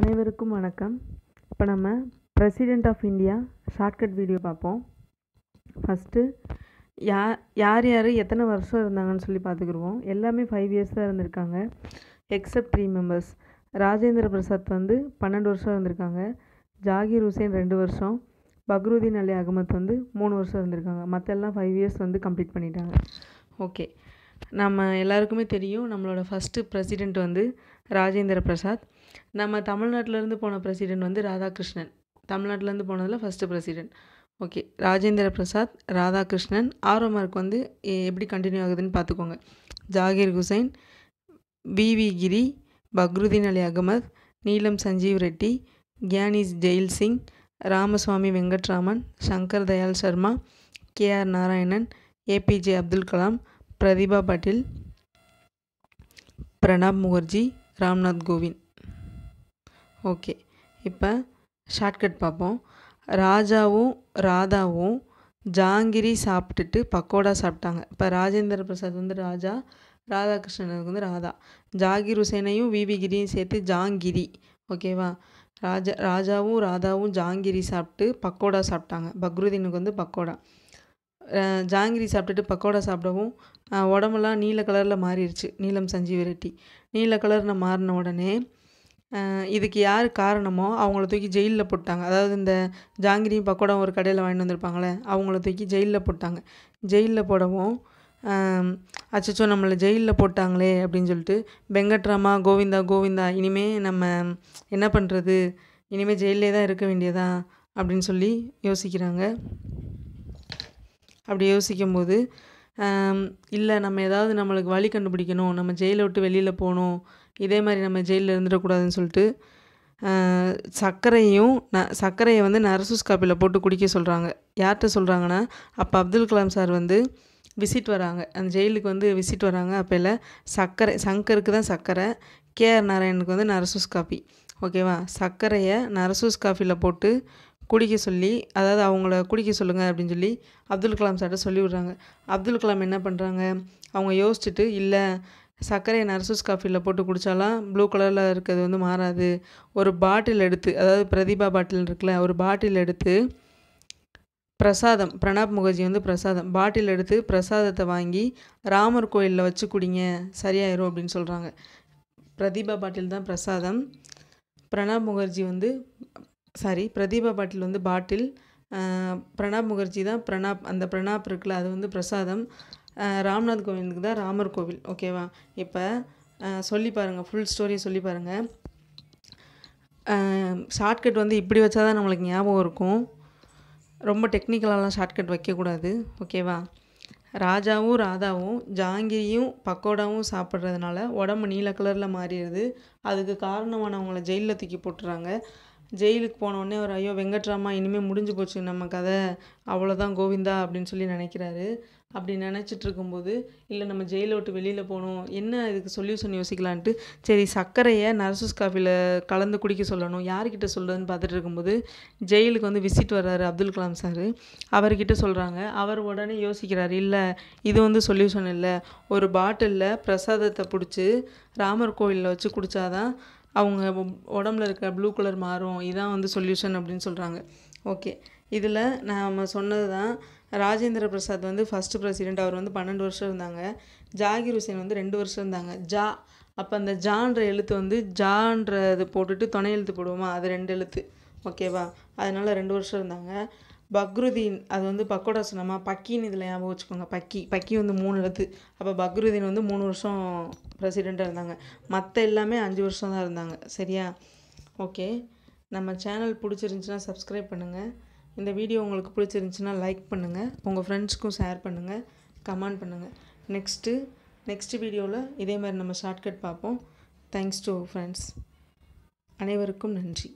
அனைவருக்கும் வணக்கம் இப்போ நம்ம president of India shortcut video பார்ப்போம் ஃபஸ்ட்டு யா யார் யார் எத்தனை வருஷம் இருந்தாங்கன்னு சொல்லி பார்த்துக்குருவோம் எல்லாமே ஃபைவ் இயர்ஸ் தான் இருந்திருக்காங்க except three members Rajendra Prasad வந்து பன்னெண்டு வருஷம் இருந்திருக்காங்க ஜாகிர் ஹுசேன் ரெண்டு வருஷம் பக்ருதீன் அலி அகமத் வந்து மூணு வருஷம் இருந்திருக்காங்க மற்றெல்லாம் ஃபைவ் இயர்ஸ் வந்து கம்ப்ளீட் பண்ணிட்டாங்க ஓகே நம்ம எல்லாருக்குமே தெரியும் நம்மளோட ஃபஸ்ட்டு ப்ரெசிடெண்ட் வந்து ராஜேந்திர பிரசாத் நம்ம தமிழ்நாட்டிலேருந்து போன பிரசிடென்ட் வந்து ராதாகிருஷ்ணன் தமிழ்நாட்டிலேருந்து போனதில் first president okay Rajendra Prasad Radhakrishnan arrow mark வந்து எப்படி கண்டினியூ ஆகுதுன்னு பார்த்துக்கோங்க ஜாகிர் ஹுசைன் பிவி கிரி பக்ருதீன் அலி அகமத் நீலம் சஞ்சீவ் ரெட்டி கியானிஸ் ஜெயில் சிங் ராமசுவாமி வெங்கட்ராமன் சங்கர் தயால் சர்மா கே ஆர் நாராயணன் ஏபிஜே அப்துல் கலாம் பிரதிபா பட்டேல் பிரணாப் முகர்ஜி ராம்நாத் கோவிந்த் ஓகே இப்போ ஷார்ட்கட் பார்ப்போம் ராஜாவும் ராதாவும் ஜாங்கிரி சாப்பிட்டுட்டு பக்கோடா சாப்பிட்டாங்க இப்போ ராஜேந்திர பிரசாத் வந்து ராஜா ராதாகிருஷ்ணனுக்கு வந்து ராதா ஜாகிர் ஹுசேனையும் விவிகிரியும் சேர்த்து ஜாங்கிரி ஓகேவா ராஜா ராஜாவும் ராதாவும் ஜாங்கிரி சாப்பிட்டு பக்கோடா சாப்பிட்டாங்க பக்ருதீனுக்கு வந்து பக்கோடா ஜாங்கிரி சாப்பிட்டுட்டு பக்கோடா சாப்பிடவும் உடம்பெல்லாம் நீல கலரில் மாறிடுச்சு நீலம் சஞ்சீவி ரெட்டி நீல கலரில் மாறின உடனே இதுக்கு யார் காரணமோ அவங்கள தூக்கி ஜெயிலில் போட்டாங்க அதாவது இந்த ஜாங்கிரி பக்கோடம் ஒரு கடையில் வாங்கிட்டு வந்திருப்பாங்களே அவங்கள தூக்கி ஜெயிலில் போட்டாங்க ஜெயிலில் போடவும் அச்சச்சோ நம்மளை ஜெயிலில் போட்டாங்களே அப்படின்னு சொல்லிட்டு வெங்கட்ராமா கோவிந்தா கோவிந்தா இனிமே நம்ம என்ன பண்ணுறது இனிமேல் ஜெயிலே தான் இருக்க வேண்டியதா அப்படின்னு சொல்லி யோசிக்கிறாங்க அப்படி யோசிக்கும்போது இல்லை நம்ம ஏதாவது நம்மளுக்கு வழி கண்டுபிடிக்கணும் நம்ம ஜெயிலை விட்டு வெளியில் போகணும் இதே மாதிரி நம்ம ஜெயிலில் இருந்துடக்கூடாதுன்னு சொல்லிட்டு சர்க்கரையும் ந சர்க்கரையை வந்து நரசூஸ் காப்பியில் போட்டு குடிக்க சொல்கிறாங்க யார்கிட்ட சொல்கிறாங்கன்னா அப்போ அப்துல் கலாம் சார் வந்து விசிட் வராங்க அந்த ஜெயிலுக்கு வந்து விசிட் வராங்க அப்போல சர்க்கரை சங்கருக்கு தான் சர்க்கரை கே ஆர் நாராயணனுக்கு வந்து நரசூஸ் காஃபி ஓகேவா சர்க்கரையை நரசூஸ் காஃபியில் போட்டு குடிக்க சொல்லி அதாவது அவங்கள குடிக்க சொல்லுங்கள் அப்படின்னு சொல்லி அப்துல் கலாம் சார்கிட்ட சொல்லி விடுறாங்க அப்துல் கலாம் என்ன பண்ணுறாங்க அவங்க யோசிச்சுட்டு இல்லை சர்க்கரையை நர்சஸ் காஃபியில் போட்டு குடித்தாலாம் ப்ளூ கலரில் இருக்கிறது வந்து மாறாது ஒரு பாட்டில் எடுத்து அதாவது பிரதீபா பாட்டில் இருக்குல்ல ஒரு பாட்டில் எடுத்து பிரசாதம் பிரணாப் முகர்ஜி வந்து பிரசாதம் பாட்டில் எடுத்து பிரசாதத்தை வாங்கி ராமர் கோயிலில் வச்சு குடிங்க சரியாயிரும் அப்படின்னு சொல்கிறாங்க பிரதீபா பாட்டில் தான் பிரசாதம் பிரணாப் முகர்ஜி வந்து சாரி பிரதீபா பாட்டில் வந்து பாட்டில் பிரணாப் முகர்ஜி தான் பிரணாப் அந்த பிரணாப் இருக்குல்ல அது வந்து பிரசாதம் ராம்நாத் கோவிலுக்கு தான் ராமர் கோவில் ஓகேவா இப்போ சொல்லி பாருங்கள் ஃபுல் ஸ்டோரியை சொல்லி பாருங்கள் ஷார்ட்கட் வந்து இப்படி வச்சா தான் நம்மளுக்கு ஞாபகம் இருக்கும் ரொம்ப டெக்னிக்கலாலாம் ஷார்ட்கட் வைக்கக்கூடாது ஓகேவா ராஜாவும் ராதாவும் ஜாங்கிரியும் பக்கோடாவும் சாப்பிட்றதுனால உடம்பு நீல கலரில் மாறிடுது அதுக்கு காரணமானவங்களை ஜெயிலில் தூக்கி போட்டுறாங்க ஜெயிலுக்கு போனோடனே அவர் ஐயோ வெங்கட்ராமா இனிமேல் முடிஞ்சு போச்சு நம்ம கதை அவ்வளோதான் கோவிந்தா அப்படின்னு சொல்லி நினைக்கிறாரு அப்படி நினச்சிட்டு இருக்கும்போது இல்லை நம்ம ஜெயிலை விட்டு வெளியில் போகணும் என்ன இதுக்கு சொல்யூஷன் யோசிக்கலான்ட்டு சரி சர்க்கரையை நர்சஸ் காஃபியில் கலந்து குடிக்க சொல்லணும் யார்கிட்ட சொல்கிறதுன்னு பார்த்துட்டு இருக்கும்போது ஜெயிலுக்கு வந்து விசிட் வர்றாரு அப்துல் கலாம் சார் அவர்கிட்ட சொல்கிறாங்க அவர் உடனே யோசிக்கிறார் இல்லை இது வந்து சொல்யூஷன் இல்லை ஒரு பாட்டிலில் பிரசாதத்தை பிடிச்சி ராமர் கோயிலில் வச்சு குடித்தாதான் அவங்க உடம்புல இருக்கிற ப்ளூ கலர் மாறும் இதான் வந்து சொல்யூஷன் அப்படின்னு சொல்கிறாங்க ஓகே இதில் நாம் சொன்னது தான் ராஜேந்திர பிரசாத் வந்து ஃபஸ்ட்டு பிரசிடெண்ட் அவர் வந்து பன்னெண்டு வருஷம் இருந்தாங்க ஜாகிர் ஹுசேன் வந்து ரெண்டு வருஷம் இருந்தாங்க ஜா அப்போ அந்த ஜான்ற எழுத்து வந்து ஜான்றது போட்டுட்டு துணை எழுத்து போடுவோமா அது ரெண்டு எழுத்து ஓகேவா அதனால் ரெண்டு வருஷம் இருந்தாங்க பக்ருதீன் அது வந்து பக்கோடா சொன்னமா பக்கின்னு இதில் ஞாபகம் வச்சுக்கோங்க பக்கி பக்கி வந்து மூணு எழுத்து அப்போ பக்ருதீன் வந்து மூணு வருஷம் ப்ரெசிடெண்ட்டாக இருந்தாங்க மற்ற எல்லாமே அஞ்சு வருஷம் தான் இருந்தாங்க சரியா ஓகே நம்ம சேனல் பிடிச்சிருந்துச்சின்னா சப்ஸ்கிரைப் பண்ணுங்கள் இந்த வீடியோ உங்களுக்கு பிடிச்சிருந்துச்சின்னா லைக் பண்ணுங்கள் உங்கள் ஃப்ரெண்ட்ஸ்க்கும் ஷேர் பண்ணுங்கள் கமெண்ட் பண்ணுங்கள் நெக்ஸ்ட்டு நெக்ஸ்ட் வீடியோவில் இதே மாதிரி நம்ம ஷார்ட்கட் பார்ப்போம் தேங்க்ஸ் டு ஃப்ரெண்ட்ஸ் அனைவருக்கும் நன்றி